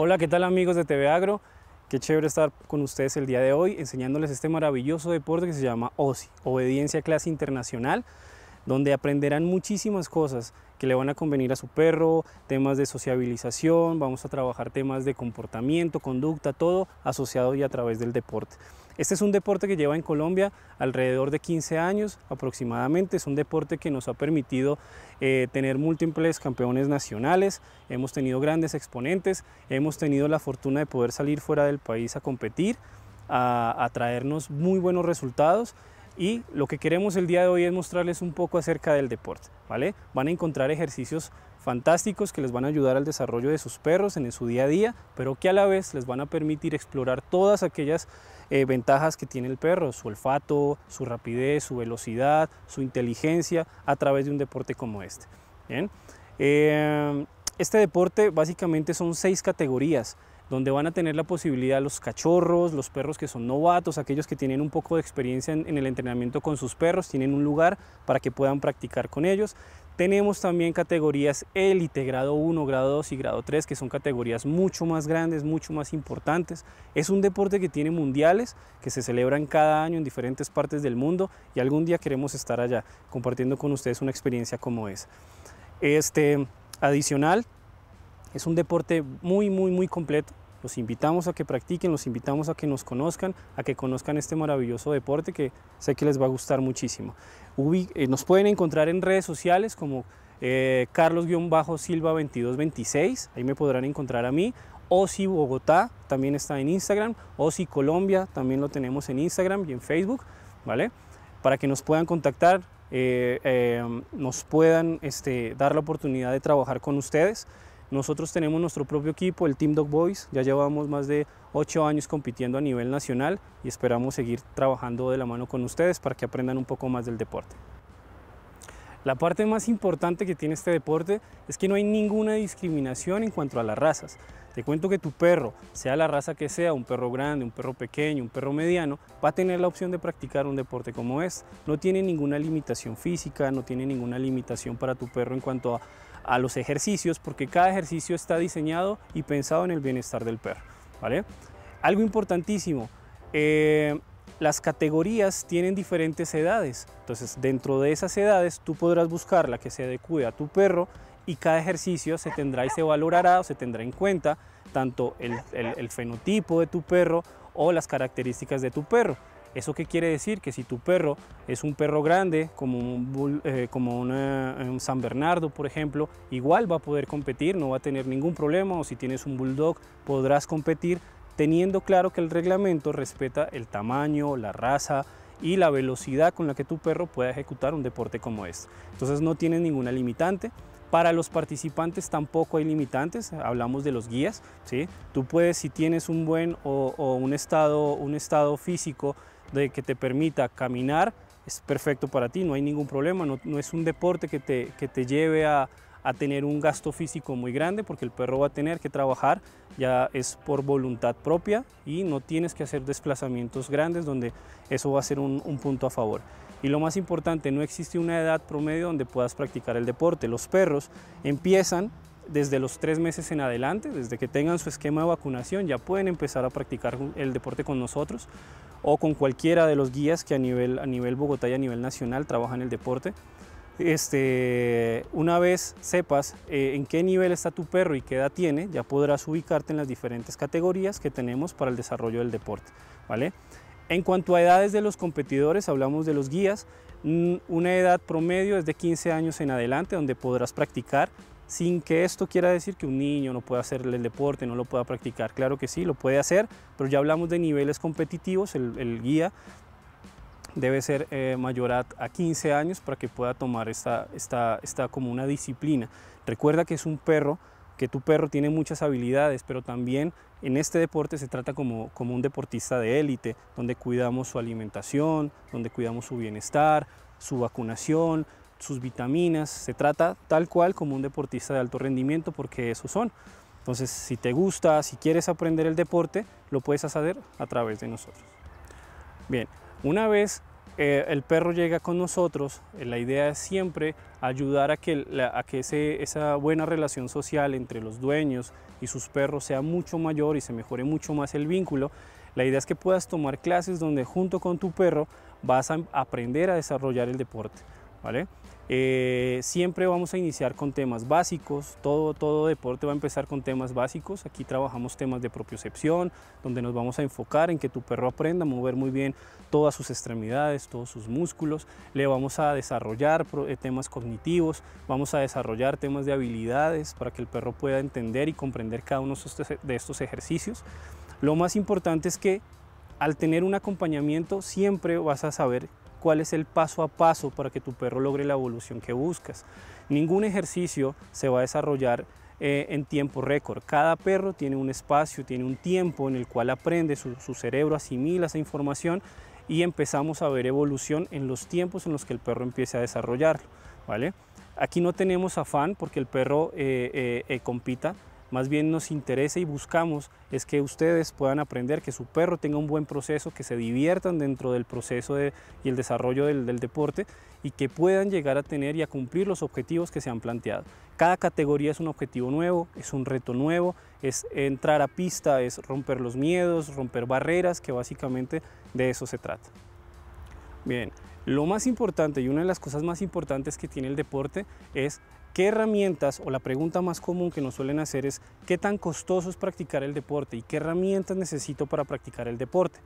Hola, ¿qué tal amigos de TV Agro? Qué chévere estar con ustedes el día de hoy enseñándoles este maravilloso deporte que se llama OSI, Obediencia Clase Internacional donde aprenderán muchísimas cosas que le van a convenir a su perro, temas de sociabilización, vamos a trabajar temas de comportamiento, conducta, todo asociado y a través del deporte. Este es un deporte que lleva en Colombia alrededor de 15 años aproximadamente. Es un deporte que nos ha permitido eh, tener múltiples campeones nacionales. Hemos tenido grandes exponentes. Hemos tenido la fortuna de poder salir fuera del país a competir, a traernos muy buenos resultados y lo que queremos el día de hoy es mostrarles un poco acerca del deporte, ¿vale? Van a encontrar ejercicios fantásticos que les van a ayudar al desarrollo de sus perros en su día a día, pero que a la vez les van a permitir explorar todas aquellas eh, ventajas que tiene el perro, su olfato, su rapidez, su velocidad, su inteligencia, a través de un deporte como este. Eh, este deporte básicamente son seis categorías donde van a tener la posibilidad los cachorros, los perros que son novatos, aquellos que tienen un poco de experiencia en, el entrenamiento con sus perros, tienen un lugar para que puedan practicar con ellos. Tenemos también categorías élite, grado 1, grado 2 y grado 3, que son categorías mucho más grandes, mucho más importantes. Es un deporte que tiene mundiales, que se celebran cada año en diferentes partes del mundo y algún día queremos estar allá compartiendo con ustedes una experiencia como esa. Este, adicional, es un deporte muy, muy, muy completo. Los invitamos a que practiquen, los invitamos a que nos conozcan, a que conozcan este maravilloso deporte que sé que les va a gustar muchísimo. Eh, nos pueden encontrar en redes sociales como eh, Carlos-Silva2226, ahí me podrán encontrar a mí. si Bogotá también está en Instagram, si Colombia también lo tenemos en Instagram y en Facebook, ¿vale? Para que nos puedan contactar, eh, eh, nos puedan este, dar la oportunidad de trabajar con ustedes. Nosotros tenemos nuestro propio equipo, el Team Dog Boys, ya llevamos más de 8 años compitiendo a nivel nacional y esperamos seguir trabajando de la mano con ustedes para que aprendan un poco más del deporte. La parte más importante que tiene este deporte es que no hay ninguna discriminación en cuanto a las razas. Te cuento que tu perro, sea la raza que sea, un perro grande, un perro pequeño, un perro mediano, va a tener la opción de practicar un deporte como es. No tiene ninguna limitación física, no tiene ninguna limitación para tu perro en cuanto a a los ejercicios porque cada ejercicio está diseñado y pensado en el bienestar del perro. ¿vale? Algo importantísimo, eh, las categorías tienen diferentes edades, entonces dentro de esas edades tú podrás buscar la que se adecue a tu perro y cada ejercicio se tendrá y se valorará o se tendrá en cuenta tanto el fenotipo de tu perro o las características de tu perro. ¿Eso qué quiere decir? Que si tu perro es un perro grande, como un, eh, como eh, un San Bernardo, por ejemplo, igual va a poder competir, no va a tener ningún problema, o si tienes un bulldog, podrás competir teniendo claro que el reglamento respeta el tamaño, la raza y la velocidad con la que tu perro pueda ejecutar un deporte como este. Entonces no tiene ninguna limitante. Para los participantes tampoco hay limitantes, hablamos de los guías. ¿sí? Tú puedes, si tienes un buen o, un, estado, un estado físico de que te permita caminar, es perfecto para ti, no hay ningún problema, no, es un deporte que te, que te lleve a, tener un gasto físico muy grande porque el perro va a tener que trabajar, ya es por voluntad propia y no tienes que hacer desplazamientos grandes donde eso va a ser un, un, punto a favor. Y lo más importante, no existe una edad promedio donde puedas practicar el deporte. Los perros empiezan desde los tres meses en adelante, desde que tengan su esquema de vacunación, ya pueden empezar a practicar el deporte con nosotros o con cualquiera de los guías que a nivel, a nivel Bogotá y a nivel nacional trabajan el deporte. Este, una vez sepas eh, en qué nivel está tu perro y qué edad tiene, ya podrás ubicarte en las diferentes categorías que tenemos para el desarrollo del deporte. ¿vale? En cuanto a edades de los competidores, hablamos de los guías. Mm, una edad promedio es de 15 años en adelante, donde podrás practicar sin que esto quiera decir que un niño no pueda hacer el deporte, no lo pueda practicar. Claro que sí, lo puede hacer, pero ya hablamos de niveles competitivos, el, guía debe ser eh, mayor a, a, 15 años para que pueda tomar esta, esta, como una disciplina. Recuerda que es un perro, que tu perro tiene muchas habilidades, pero también en este deporte se trata como, como un deportista de élite, donde cuidamos su alimentación, donde cuidamos su bienestar, su vacunación, sus vitaminas, se trata tal cual como un deportista de alto rendimiento porque eso son. Entonces, si te gusta, si quieres aprender el deporte, lo puedes hacer a través de nosotros. Bien, una vez eh, el perro llega con nosotros, eh, la idea es siempre ayudar a que, a que ese, esa buena relación social entre los dueños y sus perros sea mucho mayor y se mejore mucho más el vínculo. La idea es que puedas tomar clases donde junto con tu perro vas a aprender a desarrollar el deporte. ¿vale? Eh, siempre vamos a iniciar con temas básicos, todo, todo deporte va a empezar con temas básicos, aquí trabajamos temas de propiocepción, donde nos vamos a enfocar en que tu perro aprenda a mover muy bien todas sus extremidades, todos sus músculos, le vamos a desarrollar eh, temas cognitivos, vamos a desarrollar temas de habilidades para que el perro pueda entender y comprender cada uno de estos ejercicios. Lo más importante es que al tener un acompañamiento siempre vas a saber cuál es el paso a paso para que tu perro logre la evolución que buscas. Ningún ejercicio se va a desarrollar eh, en tiempo récord. Cada perro tiene un espacio, tiene un tiempo en el cual aprende, su, cerebro asimila esa información y empezamos a ver evolución en los tiempos en los que el perro empiece a desarrollarlo. ¿vale? Aquí no tenemos afán porque el perro eh, eh, compita más bien nos interesa y buscamos es que ustedes puedan aprender, que su perro tenga un buen proceso, que se diviertan dentro del proceso y el desarrollo del, del deporte y que puedan llegar a tener y a cumplir los objetivos que se han planteado. Cada categoría es un objetivo nuevo, es un reto nuevo, es entrar a pista, es romper los miedos, romper barreras, que básicamente de eso se trata. Bien, lo más importante y una de las cosas más importantes que tiene el deporte es qué herramientas o la pregunta más común que nos suelen hacer es qué tan costoso es practicar el deporte y qué herramientas necesito para practicar el deporte.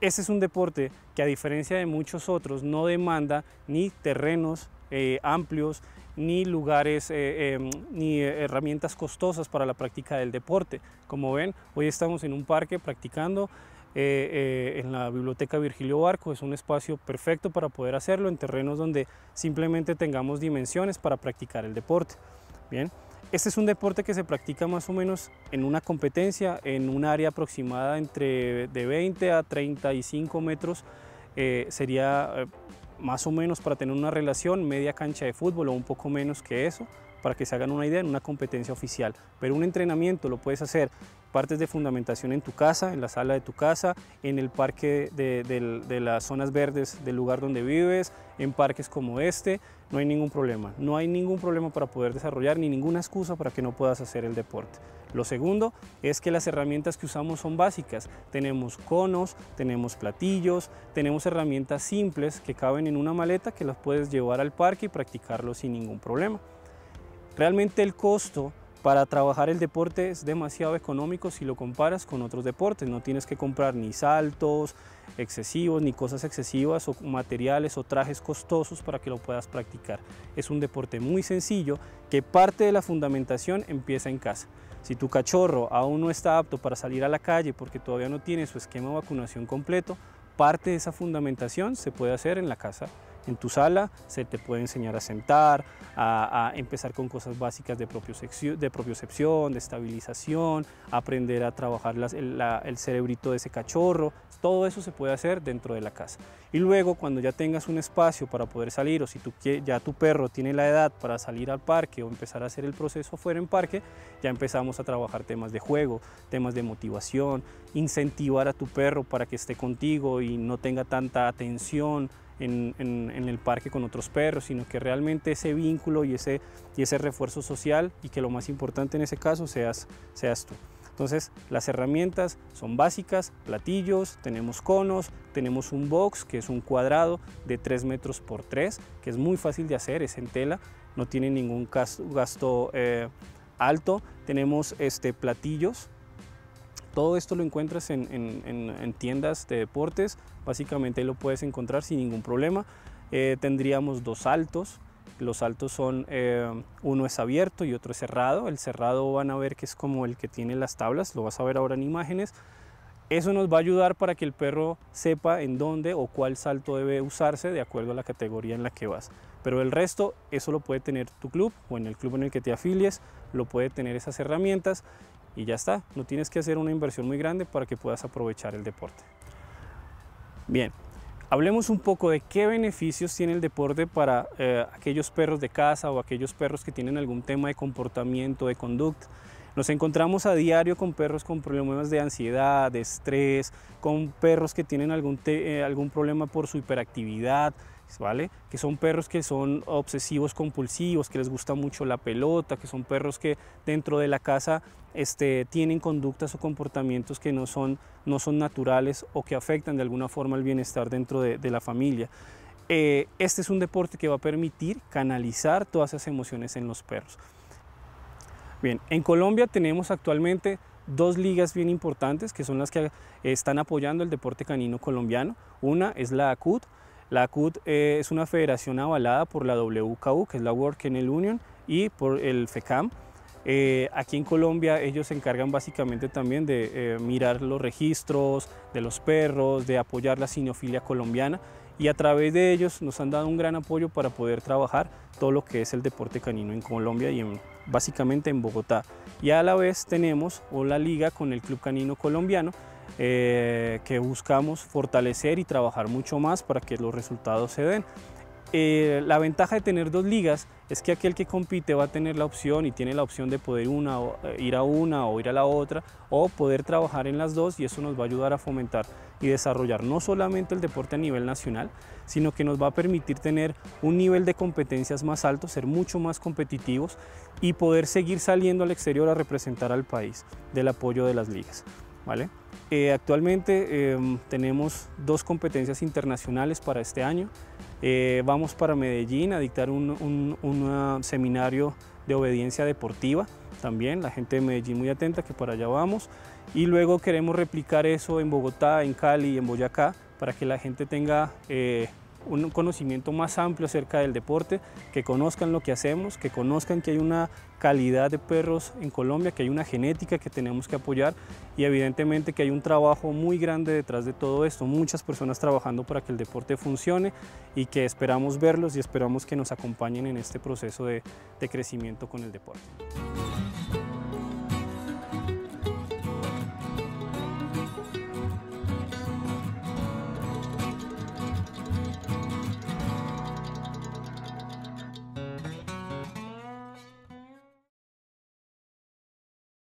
Este es un deporte que a diferencia de muchos otros no demanda ni terrenos eh, amplios, ni lugares, eh, em, ni eh, herramientas costosas para la práctica del deporte. Como ven, hoy estamos en un parque practicando, eh, eh, en la biblioteca Virgilio Barco. Es un espacio perfecto para poder hacerlo en terrenos donde simplemente tengamos dimensiones para practicar el deporte. Bien, este es un deporte que se practica más o menos en una competencia, en un área aproximada entre de 20 a 35 metros. Eh, sería más o menos para tener una relación media cancha de fútbol o un poco menos que eso, para que se hagan una idea en una competencia oficial. Pero un entrenamiento lo puedes hacer partes de fundamentación en tu casa, en la sala de tu casa, en el parque de, de, las zonas verdes del lugar donde vives, en parques como este, no hay ningún problema. No hay ningún problema para poder desarrollar ni ninguna excusa para que no puedas hacer el deporte. Lo segundo es que las herramientas que usamos son básicas. Tenemos conos, tenemos platillos, tenemos herramientas simples que caben en una maleta que las puedes llevar al parque y practicarlo sin ningún problema. Realmente el costo para trabajar el deporte es demasiado económico si lo comparas con otros deportes. No tienes que comprar ni saltos excesivos, ni cosas excesivas, o materiales o trajes costosos para que lo puedas practicar. Es un deporte muy sencillo que parte de la fundamentación empieza en casa. Si tu cachorro aún no está apto para salir a la calle porque todavía no tiene su esquema de vacunación completo, parte de esa fundamentación se puede hacer en la casa en tu sala, se te puede enseñar a sentar, a, empezar con cosas básicas de, propiocepción, de propiocepción, de estabilización, aprender a trabajar el, cerebrito de ese cachorro, todo eso se puede hacer dentro de la casa. Y luego cuando ya tengas un espacio para poder salir o si ya tu perro tiene la edad para salir al parque o empezar a hacer el proceso fuera en parque, ya empezamos a trabajar temas de juego, temas de motivación, incentivar a tu perro para que esté contigo y no tenga tanta atención en, el parque con otros perros, sino que realmente ese vínculo y ese, y ese refuerzo social y que lo más importante en ese caso seas, seas tú. Entonces las herramientas son básicas, platillos, tenemos conos, tenemos un box que es un cuadrado de 3 metros por 3, que es muy fácil de hacer, es en tela, no tiene ningún gasto, eh, alto. Tenemos este, platillos todo esto lo encuentras en, tiendas de deportes, básicamente lo puedes encontrar sin ningún problema. Eh, tendríamos dos saltos, los saltos son, eh, uno es abierto y otro es cerrado. El cerrado van a ver que es como el que tiene las tablas, lo vas a ver ahora en imágenes. Eso nos va a ayudar para que el perro sepa en dónde o cuál salto debe usarse de acuerdo a la categoría en la que vas. Pero el resto, eso lo puede tener tu club o en el club en el que te afilies, lo puede tener esas herramientas y ya está. No tienes que hacer una inversión muy grande para que puedas aprovechar el deporte. Bien, hablemos un poco de qué beneficios tiene el deporte para eh, aquellos perros de casa o aquellos perros que tienen algún tema de comportamiento, de conducta. Nos encontramos a diario con perros con problemas de ansiedad, de estrés, con perros que tienen algún eh, problema por su hiperactividad, que son perros que son obsesivos compulsivos, que les gusta mucho la pelota, que son perros que dentro de la casa este, tienen conductas o comportamientos que no son, naturales o que afectan de alguna forma el bienestar dentro de, la familia. Eh, este es un deporte que va a permitir canalizar todas esas emociones en los perros. Bien, en Colombia tenemos actualmente dos ligas bien importantes que son las que están apoyando el deporte canino colombiano. Una es la ACUT, la CUT eh, es una federación avalada por la WKU, que es la in the Union, y por el FECAM. Eh, aquí en Colombia ellos se encargan básicamente también de eh, mirar los registros de los perros, de apoyar la sinofilia colombiana y a través de ellos nos han dado un gran apoyo para poder trabajar todo lo que es el deporte canino en Colombia y básicamente en Bogotá. Y a la vez tenemos o la liga con el Club Canino Colombiano eh, que buscamos fortalecer y trabajar mucho más para que los resultados se den. Eh, la ventaja de tener dos ligas es que aquel que compite va a tener la opción y tiene la opción de poder una, eh, ir a una o ir a la otra o poder trabajar en las dos y eso nos va a ayudar a fomentar y desarrollar no solamente el deporte a nivel nacional, sino que nos va a permitir tener un nivel de competencias más alto, ser mucho más competitivos y poder seguir saliendo al exterior a representar al país del apoyo de las ligas. Eh, actualmente em, tenemos dos competencias internacionales para este año. Eh, vamos para Medellín a dictar un, ah, seminario de obediencia deportiva también, la gente de Medellín muy atenta que para allá vamos. Y luego queremos replicar eso en Bogotá, en Cali, y en Boyacá, para que la gente tenga eh, un conocimiento más amplio acerca del deporte, que conozcan lo que hacemos, que conozcan que hay una calidad de perros en Colombia, que hay una genética que tenemos que apoyar y evidentemente que hay un trabajo muy grande detrás de todo esto, muchas personas trabajando para que el deporte funcione y que esperamos verlos y esperamos que nos acompañen en este proceso de, de crecimiento con el deporte.